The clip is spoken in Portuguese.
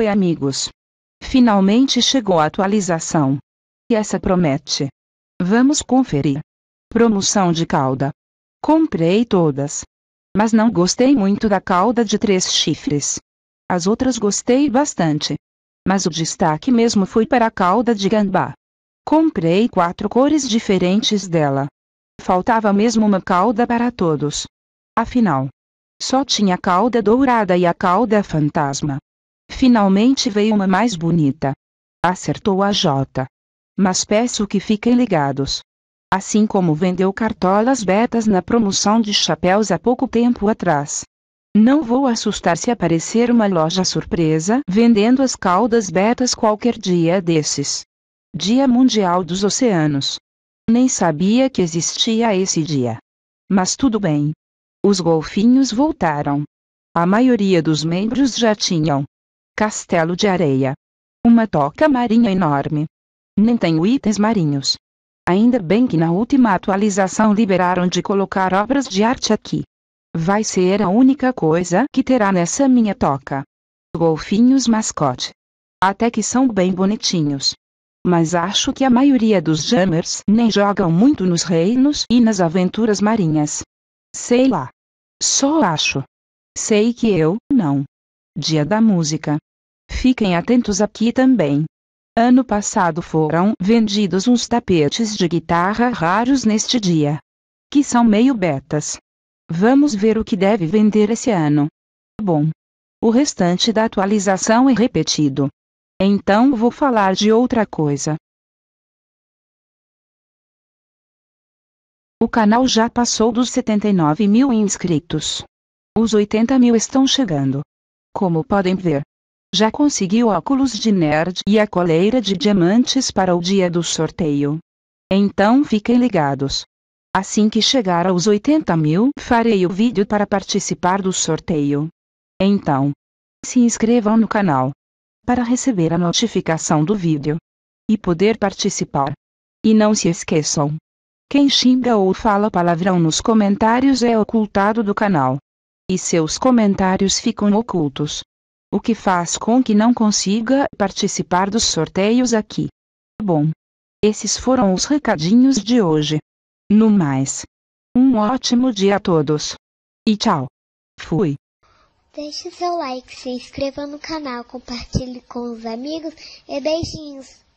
Oi amigos! Finalmente chegou a atualização. E essa promete. Vamos conferir. Promoção de cauda. Comprei todas. Mas não gostei muito da cauda de três chifres. As outras gostei bastante. Mas o destaque mesmo foi para a cauda de gambá. Comprei quatro cores diferentes dela. Faltava mesmo uma cauda para todos. Afinal, só tinha a cauda dourada e a cauda fantasma. Finalmente veio uma mais bonita. Acertou a Jota. Mas peço que fiquem ligados. Assim como vendeu cartolas betas na promoção de chapéus há pouco tempo atrás. Não vou assustar se aparecer uma loja surpresa vendendo as caudas betas qualquer dia desses. Dia Mundial dos Oceanos. Nem sabia que existia esse dia. Mas tudo bem. Os golfinhos voltaram. A maioria dos membros já tinham Castelo de areia. Uma toca marinha enorme. Nem tenho itens marinhos. Ainda bem que na última atualização liberaram de colocar obras de arte aqui. Vai ser a única coisa que terá nessa minha toca. Golfinhos mascote. Até que são bem bonitinhos. Mas acho que a maioria dos jammers nem jogam muito nos reinos e nas aventuras marinhas. Sei lá. Só acho. Sei que eu, não. Dia da música. Fiquem atentos aqui também. Ano passado foram vendidos uns tapetes de guitarra raros neste dia. Que são meio betas. Vamos ver o que deve vender esse ano. Bom. O restante da atualização é repetido. Então vou falar de outra coisa. O canal já passou dos 79 mil inscritos. Os 80 mil estão chegando. Como podem ver, já conseguiu óculos de nerd e a coleira de diamantes para o dia do sorteio. Então fiquem ligados. Assim que chegar aos 80 mil, farei o vídeo para participar do sorteio. Então, se inscrevam no canal para receber a notificação do vídeo e poder participar. E não se esqueçam: quem xinga ou fala palavrão nos comentários é ocultado do canal. E seus comentários ficam ocultos o que faz com que não consiga participar dos sorteios aqui. Bom, esses foram os recadinhos de hoje. No mais, um ótimo dia a todos. E tchau. Fui. Deixe seu like, se inscreva no canal, compartilhe com os amigos e beijinhos.